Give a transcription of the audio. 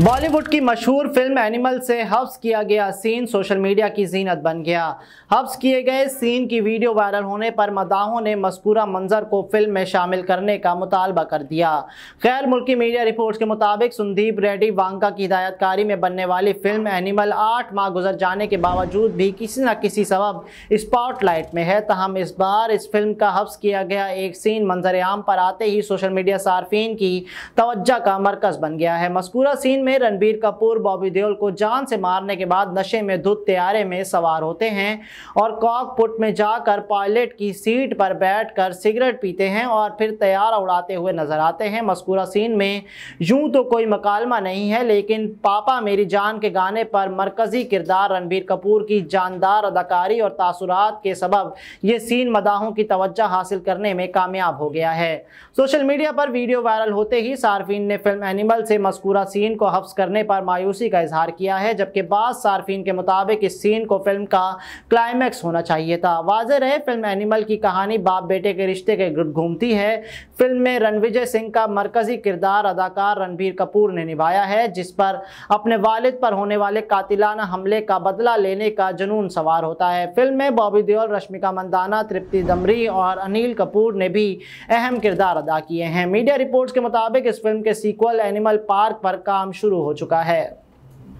बॉलीवुड की मशहूर film animal से हफ्स किया गया सीन सोशल मीडिया की जीनत बन गया हफ्स किए गए सीन की वीडियो वायरल होने पर मदाहों ने मस्कूरा मंजर को फिल्म में शामिल करने का मुतालबा कर दिया गैर मुल्की मीडिया रिपोर्ट्स के मुताबिक संदीप रेड्डी वांका की हिदायतकारी में बनने वाली फिल्म एनिमल आठ माह गुजर जाने के बावजूद भी किसी न किसी सबब लाइट में है तहम इस बार इस फिल्म का हफ्स किया गया एक सीन मंजर आम पर आते ही सोशल मीडिया सार्फिन की तोज्जा का मरकज़ बन गया है मस्कूरा सीन में रणबीर कपूर बॉबी देओल को जान से मारने के बाद नशे में धुत त्यारे में सवार होते हैं और कॉकपुट में जाकर पायलट की सीट पर बैठकर सिगरेट पीते हैं और फिर तैयार उड़ाते हुए नजर आते हैं मस्कूरा सीन में यूं तो कोई मकालमा नहीं है लेकिन पापा मेरी जान के गाने पर मरकजी किरदार रणबीर कपूर की जानदार अदाकारी और तासुरात के सबब यह सीन मदाहों की तवज्जा हासिल करने में कामयाब हो गया है सोशल मीडिया पर वीडियो वायरल होते ही सार्फिन ने फिल्म एनिमल से मस्कूरा सीन को हफ्स करने पर मायूसी का इजहार किया है जबकि बाद सार्फिन के मुताबिक इस सीन को फिल्म का क्लाइमैक्स होना चाहिए था वाज रहे फिल्म एनिमल की कहानी बाप बेटे के रिश्ते के गुट घूमती है फिल्म में रणविजय सिंह का मरकजी किरदार अदाकार रणबीर कपूर ने निभाया है जिस पर अपने वालिद पर होने वाले कातिलाना हमले का बदला लेने का जुनून सवार होता है फिल्म में बॉबी देओल रश्मिका मंदाना तृप्ति दमरी और अनिल कपूर ने भी अहम किरदार अदा किए हैं मीडिया रिपोर्ट्स के मुताबिक इस फिल्म के सीक्वल एनिमल पार्क पर काम शुरू हो चुका है